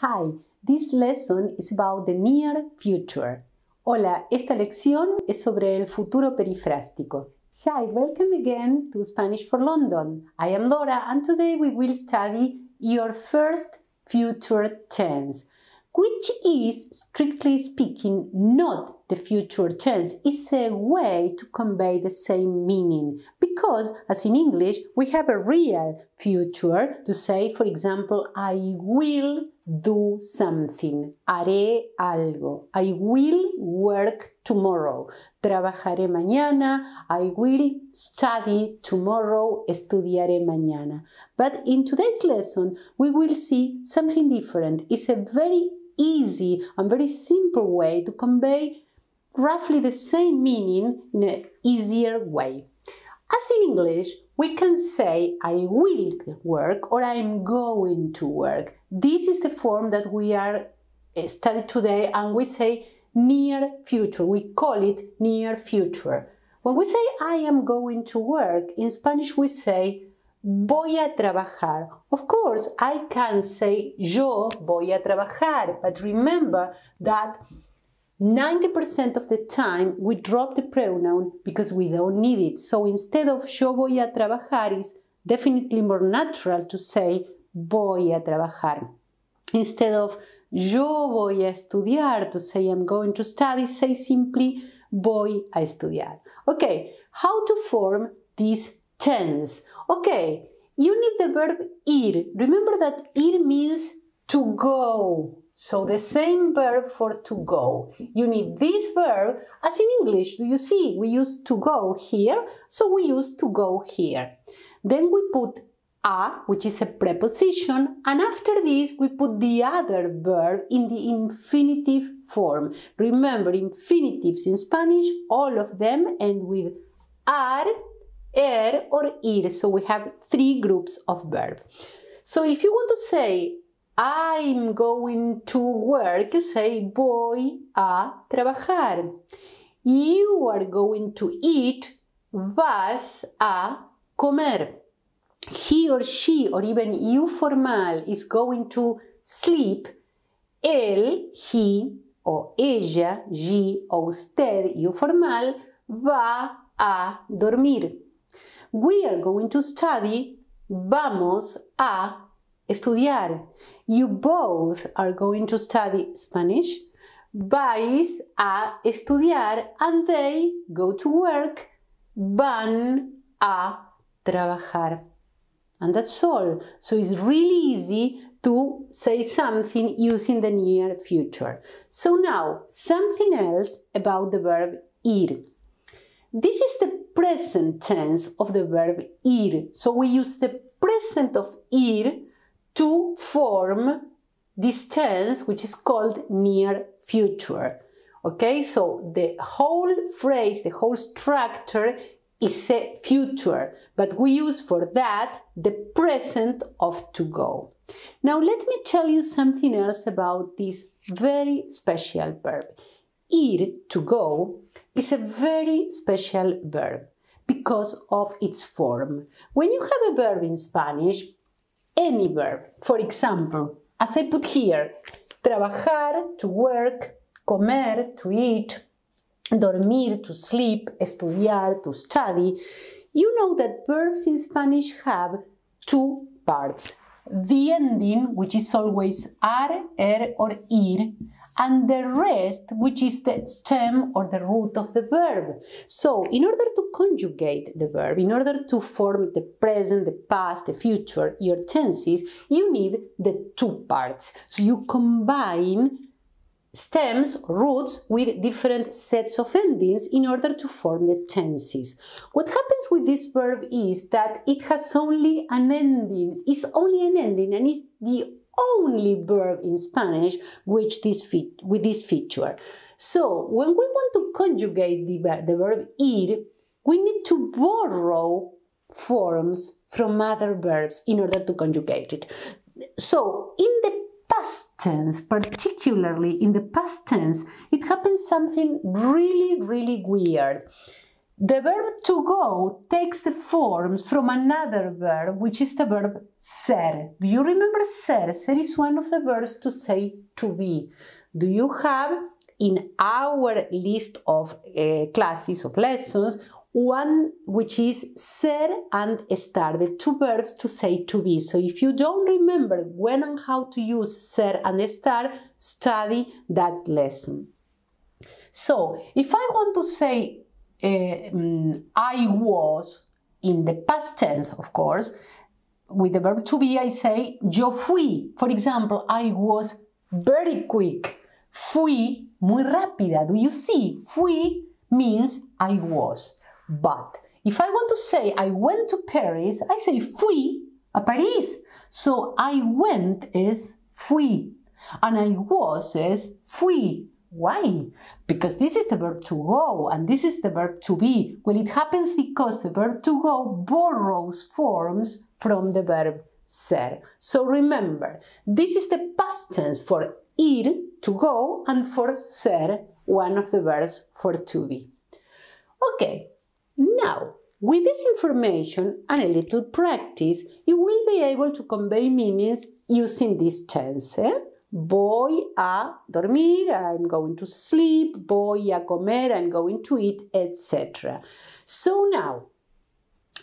Hi, this lesson is about the near future. Hola, esta lección es sobre el futuro perifrástico. Hi, welcome again to Spanish for London. I am Laura and today we will study your first future tense, which is, strictly speaking, not the future tense. It's a way to convey the same meaning because, as in English, we have a real future to say, for example, I will do something. Haré algo. I will work tomorrow. Trabajaré mañana. I will study tomorrow. Estudiaré mañana. But in today's lesson, we will see something different. It's a very easy and very simple way to convey roughly the same meaning in an easier way. As in English, we can say I will work or I'm going to work. This is the form that we are eh, studying today and we say near future. We call it near future. When we say I am going to work, in Spanish we say voy a trabajar. Of course, I can say yo voy a trabajar, but remember that 90% of the time we drop the pronoun because we don't need it. So instead of yo voy a trabajar, is definitely more natural to say voy a trabajar. Instead of yo voy a estudiar, to say I'm going to study, say simply voy a estudiar. Okay, how to form this tense? Okay, you need the verb ir. Remember that ir means to go, so the same verb for to go. You need this verb as in English. Do you see? We use to go here, so we use to go here. Then we put a, which is a preposition, and after this we put the other verb in the infinitive form. Remember, infinitives in Spanish, all of them end with ar, er, or ir, so we have three groups of verb. So if you want to say I'm going to work, say voy a trabajar. You are going to eat, vas a comer. He or she, or even you formal, is going to sleep. Él, he, o ella, she, o usted, you formal, va a dormir. We are going to study, vamos a estudiar. You both are going to study Spanish, vais a estudiar, and they go to work, van a trabajar. And that's all. So it's really easy to say something using the near future. So now, something else about the verb ir. This is the present tense of the verb ir. So we use the present of ir to form this tense which is called near future. Okay, so the whole phrase, the whole structure is a future, but we use for that the present of to go. Now let me tell you something else about this very special verb. Ir, to go, is a very special verb because of its form. When you have a verb in Spanish, any verb. For example, as I put here, trabajar, to work, comer, to eat, dormir, to sleep, estudiar, to study. You know that verbs in Spanish have two parts. The ending, which is always ar, er, or ir, and the rest, which is the stem or the root of the verb. So, in order to conjugate the verb, in order to form the present, the past, the future, your tenses, you need the two parts. So, you combine stems, roots, with different sets of endings in order to form the tenses. What happens with this verb is that it has only an ending, it's only an ending, and it's the only verb in Spanish which this with this feature. So when we want to conjugate the, the verb ir, we need to borrow forms from other verbs in order to conjugate it. So in the past tense, particularly in the past tense, it happens something really, really weird. The verb to go takes the form from another verb, which is the verb ser. Do you remember ser? Ser is one of the verbs to say to be. Do you have in our list of uh, classes of lessons one which is ser and estar, the two verbs to say to be. So if you don't remember when and how to use ser and estar, study that lesson. So if I want to say uh, mm, I was in the past tense, of course, with the verb to be, I say yo fui. For example, I was very quick. Fui muy rápida. Do you see? Fui means I was. But if I want to say I went to Paris, I say fui a Paris. So I went is fui. And I was is fui. Why? Because this is the verb to go and this is the verb to be. Well, it happens because the verb to go borrows forms from the verb ser. So remember, this is the past tense for ir, to go, and for ser, one of the verbs for to be. Okay, now with this information and a little practice, you will be able to convey meanings using this tense. Eh? voy a dormir, I'm going to sleep, voy a comer, I'm going to eat, etc. So now,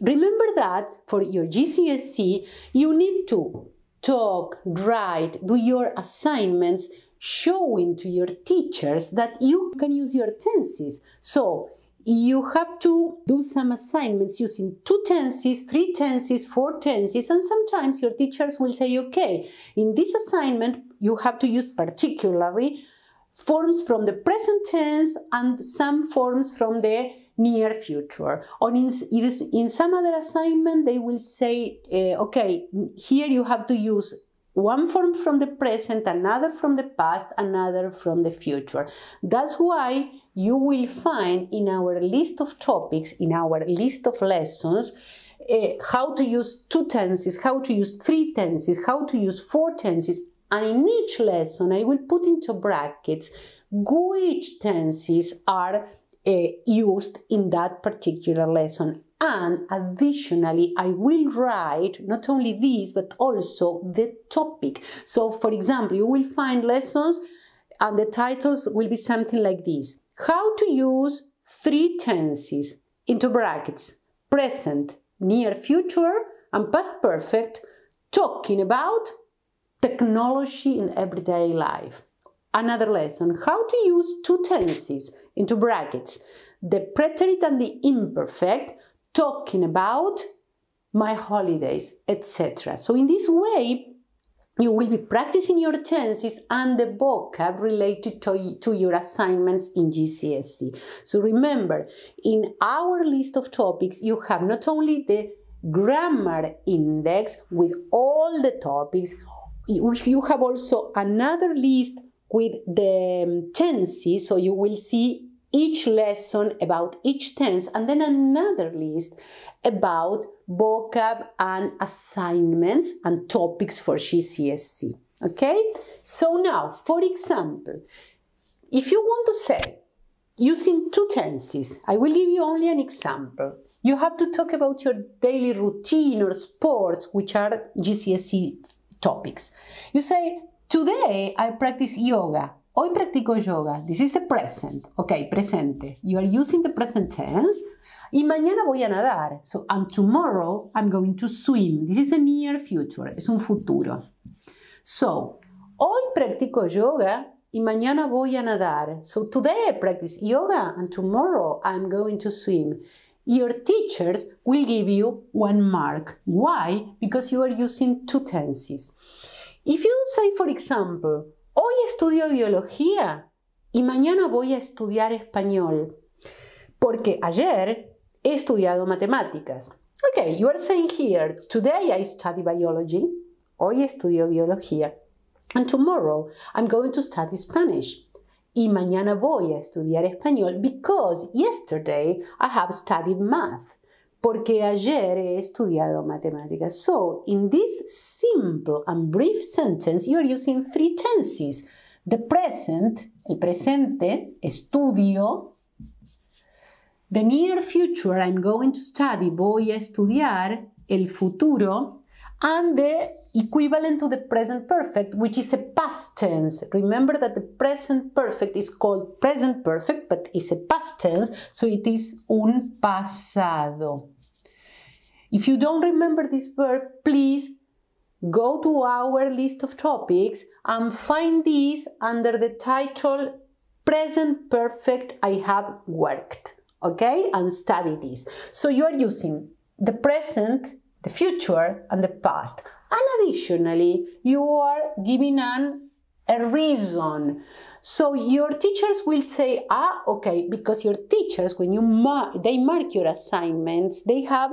remember that for your GCSE, you need to talk, write, do your assignments, showing to your teachers that you can use your tenses. So you have to do some assignments using two tenses, three tenses, four tenses, and sometimes your teachers will say, okay, in this assignment, you have to use particularly forms from the present tense and some forms from the near future. Or in, in some other assignment, they will say, uh, okay, here you have to use one form from the present, another from the past, another from the future. That's why you will find in our list of topics, in our list of lessons, uh, how to use two tenses, how to use three tenses, how to use four tenses, and in each lesson, I will put into brackets which tenses are uh, used in that particular lesson. And additionally, I will write not only this, but also the topic. So, for example, you will find lessons and the titles will be something like this. How to use three tenses into brackets, present, near future, and past perfect, talking about technology in everyday life. Another lesson, how to use two tenses into brackets, the preterite and the imperfect, talking about my holidays, etc. So in this way, you will be practicing your tenses and the vocab related to, to your assignments in GCSE. So remember, in our list of topics, you have not only the grammar index with all the topics, you have also another list with the um, tenses, so you will see each lesson about each tense and then another list about vocab and assignments and topics for GCSE. Okay? So now, for example, if you want to say using two tenses, I will give you only an example. You have to talk about your daily routine or sports, which are GCSE topics. You say, Today I practice yoga. Hoy practico yoga. This is the present. Okay, presente. You are using the present tense. Y mañana voy a nadar. So, and tomorrow I'm going to swim. This is the near future. Es un futuro. So, hoy practico yoga y mañana voy a nadar. So, today I practice yoga and tomorrow I'm going to swim your teachers will give you one mark. Why? Because you are using two tenses. If you say, for example, hoy estudio biología y mañana voy a estudiar español, porque ayer he estudiado matemáticas. Okay, you are saying here, today I study biology, hoy estudio biología, and tomorrow I'm going to study Spanish. y mañana voy a estudiar español because yesterday I have studied math. Porque ayer he estudiado matemáticas. So, in this simple and brief sentence, you're using three tenses. The present, el presente, estudio. The near future, I'm going to study, voy a estudiar. El futuro. And the equivalent to the present perfect, which is a past tense. Remember that the present perfect is called present perfect, but it's a past tense, so it is un pasado. If you don't remember this verb, please go to our list of topics and find this under the title Present Perfect I Have Worked. Okay? And study this. So you are using the present, the future, and the past. And additionally, you are giving an a reason. So your teachers will say, ah, okay, because your teachers, when you mar they mark your assignments, they have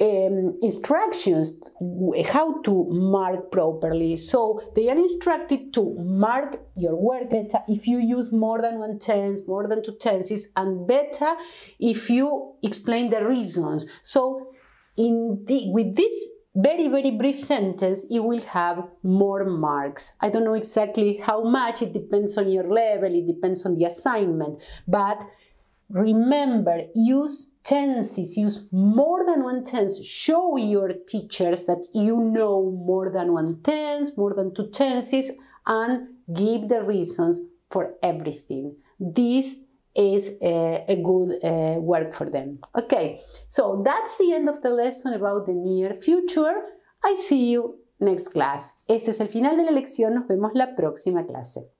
um, instructions how to mark properly. So they are instructed to mark your work better if you use more than one tense, more than two tenses, and better if you explain the reasons. So in the, with this very, very brief sentence, it will have more marks. I don't know exactly how much, it depends on your level, it depends on the assignment, but remember, use tenses, use more than one tense. Show your teachers that you know more than one tense, more than two tenses, and give the reasons for everything. This is a, a good uh, work for them. Okay, so that's the end of the lesson about the near future. I see you next class. Este es el final de la lección. Nos vemos la próxima clase.